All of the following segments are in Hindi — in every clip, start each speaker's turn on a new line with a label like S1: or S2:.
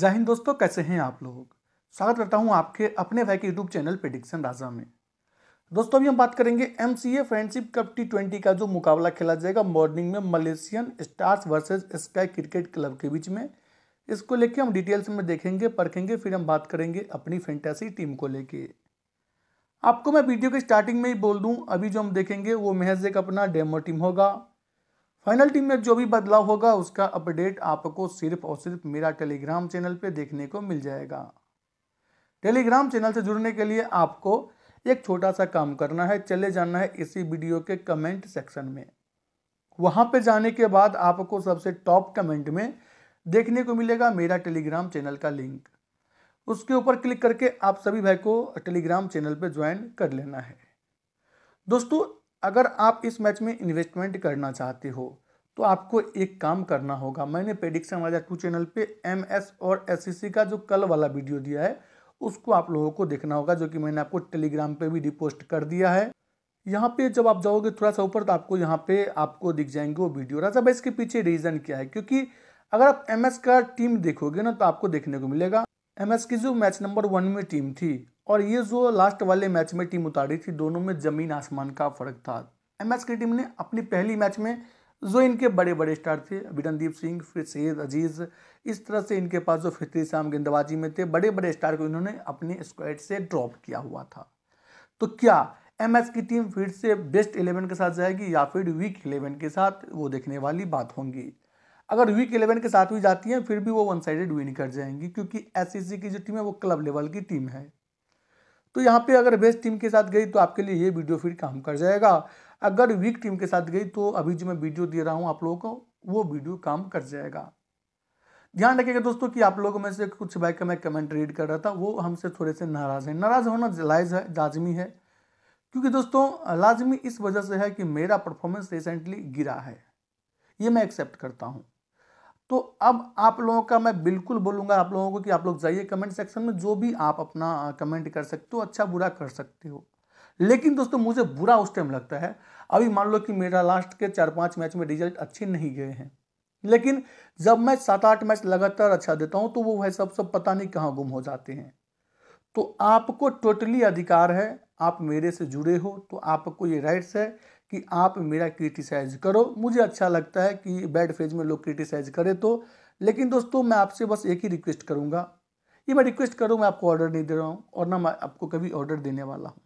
S1: जय हिंद दोस्तों कैसे हैं आप लोग स्वागत करता हूं आपके अपने भाई के यूट्यूब चैनल प्रिडिक्शन राजा में दोस्तों अभी हम बात करेंगे M friendship cup T twenty का जो मुकाबला खेला जाएगा मॉर्निंग में Malaysian stars versus Sky cricket club के बीच में इसको लेके हम डिटेल्स में देखेंगे परखेंगे फिर हम बात करेंगे अपनी फैंटेसी टीम को लेके आपको मैं वीडियो के स्टार्टिंग में ही बोल दूँ अभी जो हम देखेंगे वो महज एक अपना डेमो टीम होगा फाइनल टीम में जो भी बदलाव होगा उसका अपडेट आपको सिर्फ और सिर्फ मेरा टेलीग्राम चैनल पे देखने को मिल जाएगा टेलीग्राम चैनल से जुड़ने के लिए आपको एक छोटा सा काम करना है चले जाना है इसी वीडियो के कमेंट सेक्शन में वहाँ पे जाने के बाद आपको सबसे टॉप कमेंट में देखने को मिलेगा मेरा टेलीग्राम चैनल का लिंक उसके ऊपर क्लिक करके आप सभी भाई को टेलीग्राम चैनल पर ज्वाइन कर लेना है दोस्तों अगर आप इस मैच में इन्वेस्टमेंट करना चाहते हो तो आपको एक काम करना होगा मैंने प्रेडिक्शन वाला टू चैनल पे एम एस और एस e का जो कल वाला वीडियो दिया है उसको आप लोगों को देखना होगा जो कि मैंने आपको टेलीग्राम पे भी रिपोस्ट कर दिया है यहाँ पे जब आप जाओगे थोड़ा सा ऊपर तो आपको यहाँ पे आपको दिख जाएंगे वो वीडियो राजा भाई इसके पीछे रीज़न क्या है क्योंकि अगर आप एम का टीम देखोगे ना तो आपको देखने को मिलेगा एम की जो मैच नंबर वन में टीम थी और ये जो लास्ट वाले मैच में टीम उतारी थी दोनों में ज़मीन आसमान का फर्क था एम की टीम ने अपनी पहली मैच में जो इनके बड़े बड़े स्टार थे बिडनदीप सिंह फिर सैद अजीज़ इस तरह से इनके पास जो फितरी शाम गेंदबाजी में थे बड़े बड़े स्टार को इन्होंने अपने स्क्वाड से ड्रॉप किया हुआ था तो क्या एम की टीम फिर से बेस्ट इलेवन के साथ जाएगी या फिर वीक इलेवन के साथ वो देखने वाली बात होंगी अगर वीक इलेवन के साथ भी जाती हैं फिर भी वो वन साइडेड विन कर जाएंगी क्योंकि एस की जो टीम है वो क्लब लेवल की टीम है तो यहाँ पे अगर बेस्ट टीम के साथ गई तो आपके लिए ये वीडियो फिर काम कर जाएगा अगर वीक टीम के साथ गई तो अभी जो मैं वीडियो दे रहा हूँ आप लोगों को वो वीडियो काम कर जाएगा ध्यान रखिएगा दोस्तों कि आप लोगों में से कुछ बाइक का मैं कमेंट रीड कर रहा था वो हमसे थोड़े से नाराज़ हैं नाराज़ होना लाइज है लाजमी है क्योंकि दोस्तों लाजमी इस वजह से है कि मेरा परफॉर्मेंस रिसेंटली गिरा है ये मैं एक्सेप्ट करता हूँ तो अब आप लोगों का मैं बिल्कुल बोलूँगा आप लोगों को कि आप लोग जाइए कमेंट सेक्शन में जो भी आप अपना कमेंट कर सकते हो अच्छा बुरा कर सकते हो लेकिन दोस्तों मुझे बुरा उस टाइम लगता है अभी मान लो कि मेरा लास्ट के चार पाँच मैच में रिजल्ट अच्छे नहीं गए हैं लेकिन जब मैं सात आठ मैच लगातार अच्छा देता हूँ तो वो वह सब सब पता नहीं कहाँ गुम हो जाते हैं तो आपको टोटली अधिकार है आप मेरे से जुड़े हो तो आपको ये राइट्स है कि आप मेरा क्रिटिसाइज करो मुझे अच्छा लगता है कि बैड फेज में लोग क्रिटिसाइज करें तो लेकिन दोस्तों मैं आपसे बस एक ही रिक्वेस्ट करूँगा ये मैं रिक्वेस्ट करूँ मैं आपको ऑर्डर नहीं दे रहा हूँ और ना मैं आपको कभी ऑर्डर देने वाला हूँ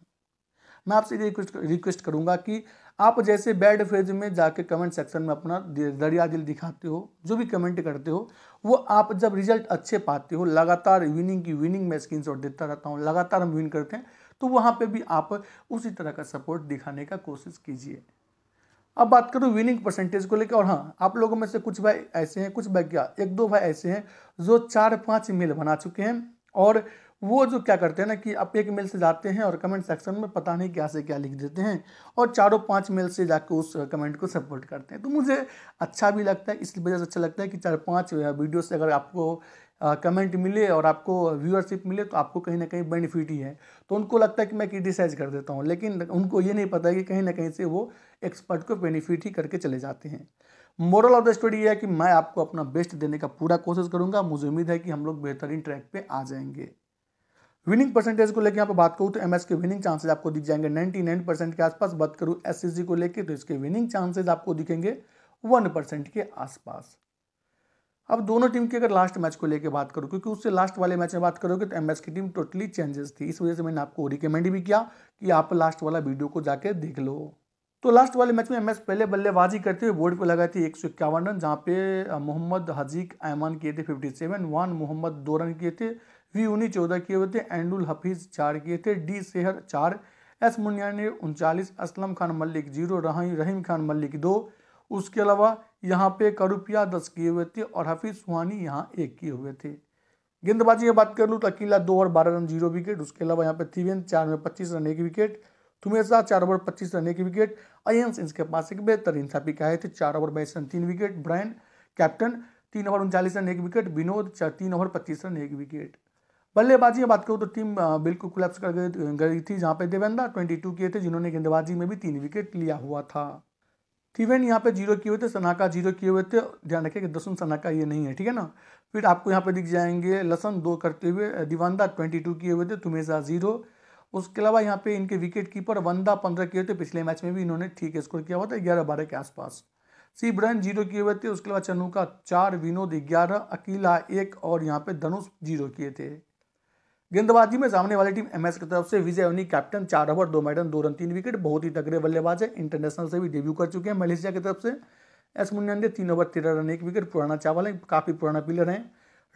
S1: मैं आपसे रिक्वेस्ट रिक्वेस्ट करूँगा कि आप जैसे बैड फेज में जाके कमेंट सेक्शन में अपना दरिया दिल दिखाते हो जो भी कमेंट करते हो वो आप जब रिजल्ट अच्छे पाते हो लगातार विनिंग की विनिंग मैं स्क्रीन शॉट देता रहता हूँ लगातार हम विन करते हैं तो वहाँ पर भी आप उसी तरह का सपोर्ट दिखाने का कोशिश कीजिए अब बात करूँ विनिंग परसेंटेज को लेकर और हाँ आप लोगों में से कुछ भाई ऐसे हैं कुछ भाई क्या एक दो भाई ऐसे हैं जो चार पाँच मेल बना चुके हैं और वो जो क्या करते हैं ना कि आप एक मेल से जाते हैं और कमेंट सेक्शन में पता नहीं क्या से क्या लिख देते हैं और चारों पांच मेल से जाकर उस कमेंट को सपोर्ट करते हैं तो मुझे अच्छा भी लगता है इस वजह से अच्छा लगता है कि चार पाँच वीडियो से अगर आपको कमेंट मिले और आपको व्यूअरशिप मिले तो आपको कहीं ना कहीं बेनिफिट ही है तो उनको लगता है कि मैं क्रिटिसाइज कर देता हूँ लेकिन उनको ये नहीं पता कि कहीं ना कहीं से वो एक्सपर्ट को बेनिफिट ही करके चले जाते हैं मोरल ऑफ द स्टोरी ये है कि मैं आपको अपना बेस्ट देने का पूरा कोशिश करूँगा मुझे उम्मीद है कि हम लोग बेहतरीन ट्रैक पर आ जाएंगे विनिंग परसेंटेज को लेकर यहाँ पर बात करूँ तो एमएस के विनिंग चांसेस आपको दिख जाएंगे 99 परसेंट के आसपास बात करूँ एससीसी को लेकर तो इसके विनिंग चांसेस आपको दिखेंगे वन परसेंट के आसपास अब दोनों टीम की अगर लास्ट मैच को लेकर बात करूँ क्योंकि उससे लास्ट वाले मैच में बात करोगे तो एमएस की टीम टोटली चेंजेस थी इस वजह से मैंने आपको रिकमेंड भी किया कि आप लास्ट वाला वीडियो को जाकर देख लो तो लास्ट वाले मैच में एमएस पहले बल्लेबाजी करते हुए बोर्ड पर लगाए थे एक सौ इक्यावन रन जहाँ पे मोहम्मद हजीक ऐमान किए थे 57 वन मोहम्मद दो रन किए थे वी उन्हीं चौदह किए हुए थे एंडुल हफीज चार किए थे डी सेहर चार एस मुनिया ने उनचालीस असलम खान मलिक जीरो रहीम खान मलिक दो उसके अलावा यहाँ पे करुपिया दस किए हुए थे और हफीज़ सुहानी यहाँ एक किए हुए थे गेंदबाजी में बात कर लूँ तो अकेला दो ओवर बारह रन जीरो विकेट उसके अलावा यहाँ पे थीवेन चार में पच्चीस रन एक विकेट थुमेसा चार ओवर पच्चीस रन एक विकेट अयंस इसके पास एक बेहतर था का है थे चार ओवर बाईस रन तीन विकेट ब्रायन कैप्टन तीन ओवर उनचालीस रन एक विकेट विनोद तीन ओवर पच्चीस रन एक विकेट बल्लेबाजी बात करूँ तो टीम बिल्कुल कोलैप्स कर गई थी जहाँ पे देवेंद्र ट्वेंटी टू किए थे जिन्होंने गेंदबाजी में भी तीन विकेट लिया हुआ था थीवेन यहाँ पे जीरो किए हुए थे सनाका जीरो किए हुए थे ध्यान रखें कि दसुन सनाका ये नहीं है ठीक है ना फिर आपको यहाँ पे दिख जाएंगे लसन दो करते हुए दिवानदा ट्वेंटी टू किए हुए थे तुमेजा जीरो उसके अलावा यहाँ पे इनके विकेट कीपर वंदा पंद्रह किए थे पिछले मैच में भी इन्होंने ठीक स्कोर किया हुआ था ग्यारह बारह के आसपास सी ब्रैन जीरो किए हुए थे उसके अलावा चनुका चार विनोद ग्यारह अकीला एक और यहाँ पे धनुष जीरो किए थे गेंदबाजी में सामने वाली टीम एमएस की तरफ से विजय ओनी कैप्टन चार ओवर दो मैडन दो रन तीन विकेट बहुत ही तगड़े बल्लेबाज है इंटरनेशनल से भी डेब्यू कर चुके हैं मलेशिया की तरफ से एस ने तीन ओवर तेरह रन एक विकेट पुराना चावल है काफ़ी पुराना प्लेयर है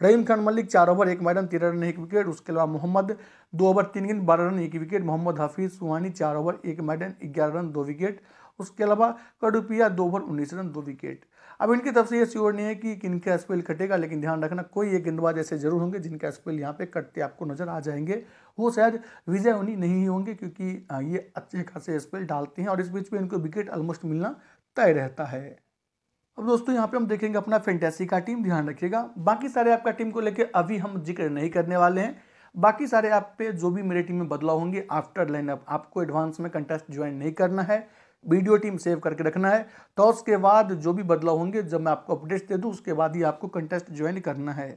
S1: रहीम खान मलिक चार ओवर एक मैडन तेरह रन एक विकेट उसके अलावा मोहम्मद दो ओवर तीन गेंद बारह रन एक विकेट मोहम्मद हफीज सुहानी चार ओवर एक मैडन ग्यारह रन दो विकेट उसके अलावा कड़ुपिया दो ओवर उन्नीस रन दो विकेट अब इनकी तरफ से ये श्योर नहीं है कि इनका स्पेल कटेगा लेकिन ध्यान रखना कोई एक गेंदबाज ऐसे जरूर होंगे जिनका स्पेल यहाँ पे कटते आपको नजर आ जाएंगे वो शायद विजय उन्हीं नहीं होंगे क्योंकि ये अच्छे खासे स्पेल डालते हैं और इस बीच में इनको विकेट ऑलमोस्ट मिलना तय रहता है अब दोस्तों यहाँ पे हम देखेंगे अपना फेंटेसी का टीम ध्यान रखिएगा बाकी सारे आपका टीम को लेकर अभी हम जिक्र नहीं करने वाले हैं बाकी सारे आप पे जो भी मेरे टीम में बदलाव होंगे आफ्टर लाइनअप आपको एडवांस में कंटेस्ट ज्वाइन नहीं करना है वीडियो टीम सेव करके रखना है तो उसके बाद जो भी बदलाव होंगे जब मैं आपको अपडेट्स दे दूँ उसके बाद ही आपको कंटेस्ट ज्वाइन करना है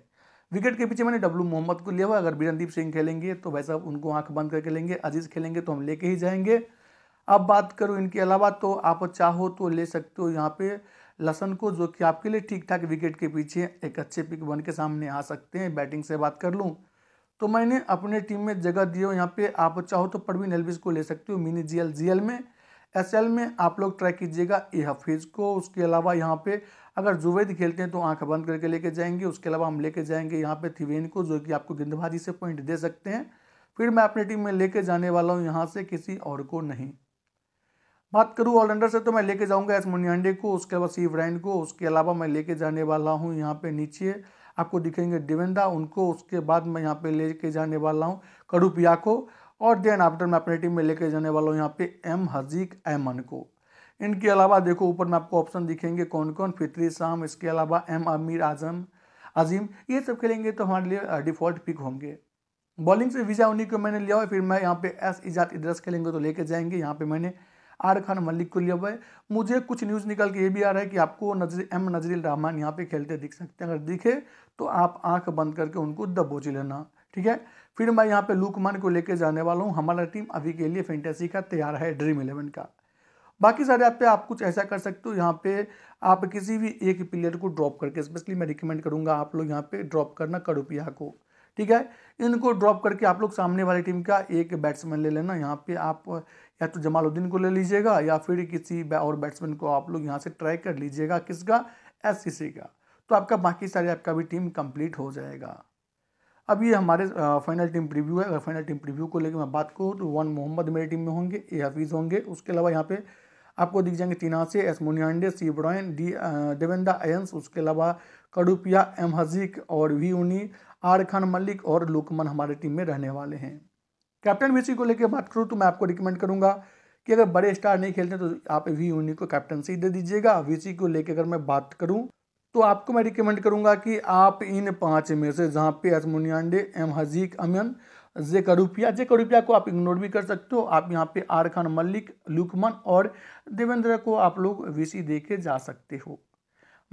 S1: विकेट के पीछे मैंने डब्लू मोहम्मद को लिया हुआ अगर बिरनदीप सिंह खेलेंगे तो वैसा उनको आंख बंद करके लेंगे अजीज़ खेलेंगे तो हम लेके ही जाएंगे अब बात करूँ इनके अलावा तो आप चाहो तो ले सकते हो यहाँ पे लसन को जो कि आपके लिए ठीक ठाक विकेट के पीछे एक अच्छे पिक बन के सामने आ सकते हैं बैटिंग से बात कर लूँ तो मैंने अपने टीम में जगह दी हो यहाँ पे आप चाहो तो परवीन एलविस को ले सकते हो मिनी जीएल जीएल में एस में आप लोग ट्राई कीजिएगा ए हफीज़ को उसके अलावा यहाँ पे अगर जुवेद खेलते हैं तो आंख बंद करके लेके जाएंगे उसके अलावा हम लेके जाएंगे यहाँ पे थिवेन को जो कि आपको गेंदबाजी से पॉइंट दे सकते हैं फिर मैं अपनी टीम में लेके जाने वाला हूँ यहाँ से किसी और को नहीं बात करूँ ऑलराउंडर से तो मैं लेके जाऊँगा एस मुनियांडे को उसके अलावा सी ब्राइन को उसके अलावा मैं लेके जाने वाला हूँ यहाँ पे नीचे आपको दिखेंगे डिवेंदा उनको उसके बाद मैं यहाँ पे लेके जाने वाला हूँ करूपिया को और देन आफ्टर मैं अपने टीम में लेके जाने वाला हूँ यहाँ पे एम हजीक एमन को इनके अलावा देखो ऊपर में आपको ऑप्शन दिखेंगे कौन कौन फितरी शाम इसके अलावा एम आमिर आजम अजीम ये सब खेलेंगे तो हमारे लिए डिफ़ॉल्ट uh, पिक होंगे बॉलिंग से विजय उन्हीं को मैंने लिया हुआ फिर मैं यहाँ पे एस इजाद इद्रस खेलेंगे तो लेके जाएंगे यहाँ पे मैंने आर खान मलिक को लिया हुआ है मुझे कुछ न्यूज़ निकल के ये भी आ रहा है कि आपको नजर एम नजरिल रहमान यहाँ पे खेलते दिख सकते हैं अगर दिखे तो आप आंख बंद करके उनको दबोच लेना ठीक है फिर मैं यहाँ पे लुकमान को लेके जाने वाला हूँ हमारा टीम अभी के लिए फेंटेसी का तैयार है ड्रीम इलेवन का बाकी सारे आप पे आप कुछ ऐसा कर सकते हो यहाँ पे आप किसी भी एक प्लेयर को ड्रॉप करके स्पेशली मैं रिकमेंड करूँगा आप लोग यहाँ पे ड्रॉप करना कड़ुपिया को ठीक है इनको ड्रॉप करके आप लोग सामने वाली टीम का एक बैट्समैन ले लेना यहाँ पे आप या तो जमालुद्दीन को ले लीजिएगा या फिर किसी और बैट्समैन को आप लोग यहाँ से ट्राई कर लीजिएगा किसका एस का तो आपका बाकी सारे आपका भी टीम कंप्लीट हो जाएगा अब ये हमारे फाइनल टीम प्रीव्यू है अगर फाइनल टीम प्रीव्यू को लेकर मैं बात करूँ तो वन मोहम्मद मेरी टीम में होंगे ए हफीज़ होंगे उसके अलावा यहाँ पे आपको दिख जाएंगे तिनासे एस मोनियांडे सी ब्रॉयन डी देवेंदा एयंस उसके अलावा कड़ुपिया एम हजीक और वी उनी आर खान मलिक और लुकमन हमारे टीम में रहने वाले हैं कैप्टन विसी को लेकर बात करूँ तो मैं आपको रिकमेंड करूँगा कि अगर बड़े स्टार नहीं खेलते तो आप वी उन्हीं को कैप्टनसी दे दीजिएगा वीसी को लेकर अगर मैं बात करूँ तो आपको मैं रिकमेंड करूँगा कि आप इन पाँच में से जहाँ पे अजमुनियांडे एम हजीक अमन जे करूपिया जे करूपिया को आप इग्नोर भी कर सकते हो आप यहाँ पे आर खान मल्लिक लुकमन और देवेंद्र को आप लोग वीसी दे के जा सकते हो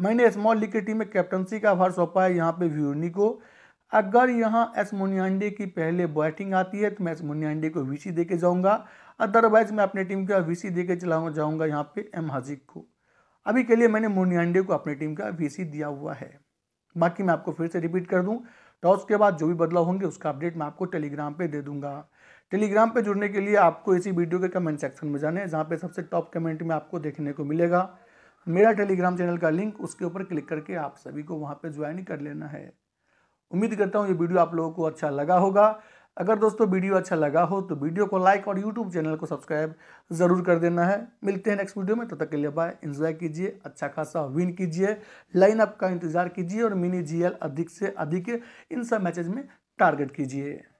S1: मैंने स्मॉल लीग की टीम में कैप्टनसी का भार सौंपा है यहाँ पे व्यूर्नी को अगर यहाँ एस मुनियांडे की पहले बैटिंग आती है तो मैं एस मुनियांडे को वीसी दे के जाऊँगा अदरवाइज मैं अपनी टीम को वीसी दे के चलाऊँगा जाऊँगा यहाँ पे एम हजीक को अभी के लिए मैंने मोनियांडे को अपनी टीम का वीसी दिया हुआ है बाकी मैं आपको फिर से रिपीट कर दूं टॉस के बाद जो भी बदलाव होंगे उसका अपडेट मैं आपको टेलीग्राम पे दे दूंगा टेलीग्राम पे जुड़ने के लिए आपको इसी वीडियो के कमेंट सेक्शन में जाना है जहाँ पे सबसे टॉप कमेंट में आपको देखने को मिलेगा मेरा टेलीग्राम चैनल का लिंक उसके ऊपर क्लिक करके आप सभी को वहाँ पर ज्वाइन कर लेना है उम्मीद करता हूँ ये वीडियो आप लोगों को अच्छा लगा होगा अगर दोस्तों वीडियो अच्छा लगा हो तो वीडियो को लाइक और यूट्यूब चैनल को सब्सक्राइब ज़रूर कर देना है मिलते हैं नेक्स्ट वीडियो में तब तो तक के लिए बाय इन्जॉय कीजिए अच्छा खासा विन कीजिए लाइन अप का इंतजार कीजिए और मिनी जीएल अधिक से अधिक इन सब मैचेज में टारगेट कीजिए